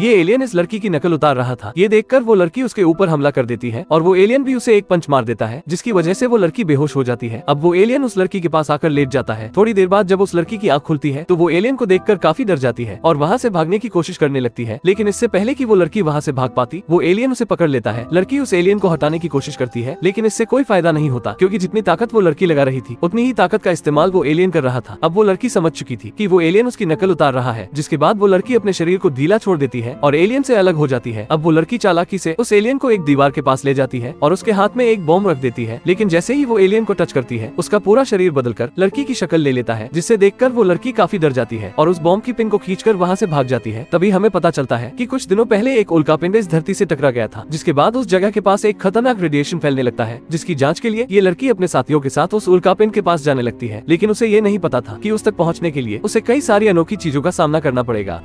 ये एलियन इस लड़की की नकल उतार रहा था ये देखकर वो लड़की उसके ऊपर हमला कर देती है और वो एलियन भी उसे एक पंच मार देता है जिसकी वजह से वो लड़की बेहोश हो जाती है अब वो एलियन उस लड़की के पास आकर लेट जाता है थोड़ी देर बाद जब उस लड़की की आंख खुलती है तो वो एलियन को देखकर काफी डर जाती है और वहाँ से भागने की कोशिश करने लगती है लेकिन इससे पहले की वो लड़की वहाँ से भाग पाती वो एलियन उसे पकड़ लेता है लड़की उस एलियन को हटाने की कोशिश करती है लेकिन इससे कोई फायदा नहीं होता क्यूँकी जितनी ताकत वो लड़की लगा रही थी उतनी ही ताकत का इस्तेमाल वो एलियन कर रहा था अब वो लड़की समझ चुकी थी की वो एलियन उसकी नकल उतार रहा है जिसके बाद वो लड़की अपने शरीर को ढीला छोड़ देती है है और एलियन से अलग हो जाती है अब वो लड़की चालाकी से उस एलियन को एक दीवार के पास ले जाती है और उसके हाथ में एक बॉम्ब रख देती है लेकिन जैसे ही वो एलियन को टच करती है उसका पूरा शरीर बदलकर लड़की की शक्ल ले लेता है जिससे देखकर वो लड़की काफी डर जाती है और उस बॉम्ब की पिन को खींचकर वहाँ से भाग जाती है तभी हमें पता चलता है कि कुछ दिनों पहले एक उल्का पिंड इस धरती से टकरा गया था जिसके बाद उस जगह के पास एक खतरनाक रेडिएशन फैलने लगता है जिसकी जाँच के लिए ये लड़की अपने साथियों के साथ उस उल्का पिंड के पास जाने लगती है लेकिन उसे ये नहीं पता था की उस तक पहुँचने के लिए उसे कई सारी अनोखी चीजों का सामना करना पड़ेगा